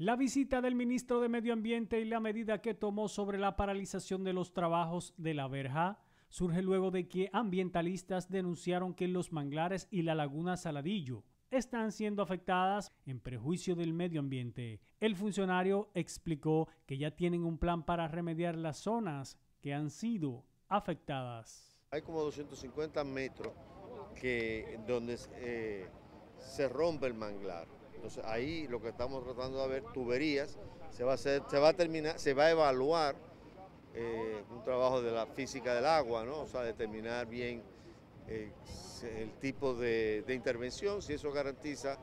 La visita del ministro de Medio Ambiente y la medida que tomó sobre la paralización de los trabajos de la verja surge luego de que ambientalistas denunciaron que los manglares y la laguna Saladillo están siendo afectadas en prejuicio del medio ambiente. El funcionario explicó que ya tienen un plan para remediar las zonas que han sido afectadas. Hay como 250 metros que, donde eh, se rompe el manglar entonces ahí lo que estamos tratando de ver, tuberías, se va a, terminar, se va a evaluar eh, un trabajo de la física del agua, ¿no? O sea, determinar bien eh, el tipo de, intervención, si eso garantiza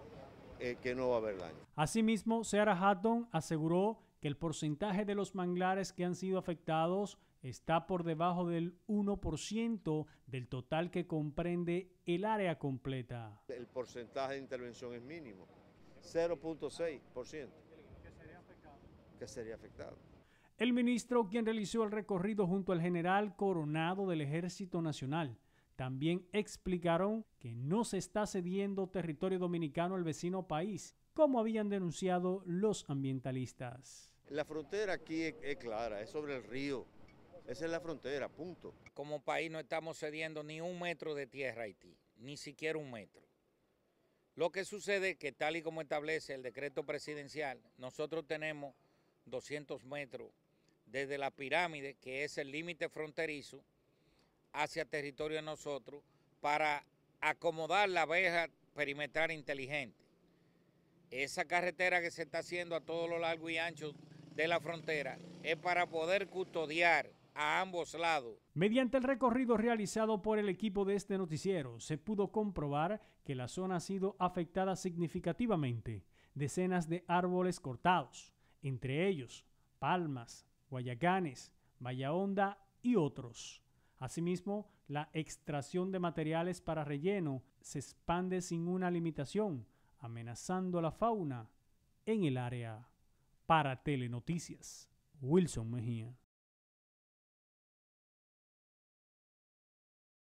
eh, que no va a haber daño. Asimismo, Sarah Hatton aseguró que el porcentaje de los manglares que han sido afectados está por debajo del 1% del total que comprende el área completa. El porcentaje de intervención es mínimo. 0.6%. Que sería afectado. El ministro, quien realizó el recorrido junto al general coronado del Ejército Nacional, también explicaron que no se está cediendo territorio dominicano al vecino país, como habían denunciado los ambientalistas. La frontera aquí es, clara, es sobre el río, esa es la frontera, punto. Como país no estamos cediendo ni un metro de tierra a Haití, ni siquiera un metro. Lo que sucede es que tal y como establece el decreto presidencial, nosotros tenemos 200 metros desde la pirámide, que es el límite fronterizo, hacia territorio de nosotros, para acomodar la abeja perimetral inteligente. Esa carretera que se está haciendo a todo lo largo y ancho de la frontera es para poder custodiar a ambos lados. Mediante el recorrido realizado por el equipo de este noticiero, se pudo comprobar que la zona ha sido afectada significativamente. Decenas de árboles cortados, entre ellos palmas, guayacanes, vallahonda y otros. Asimismo, la extracción de materiales para relleno se expande sin una limitación, amenazando la fauna en el área. Para Telenoticias, Wilson Mejía.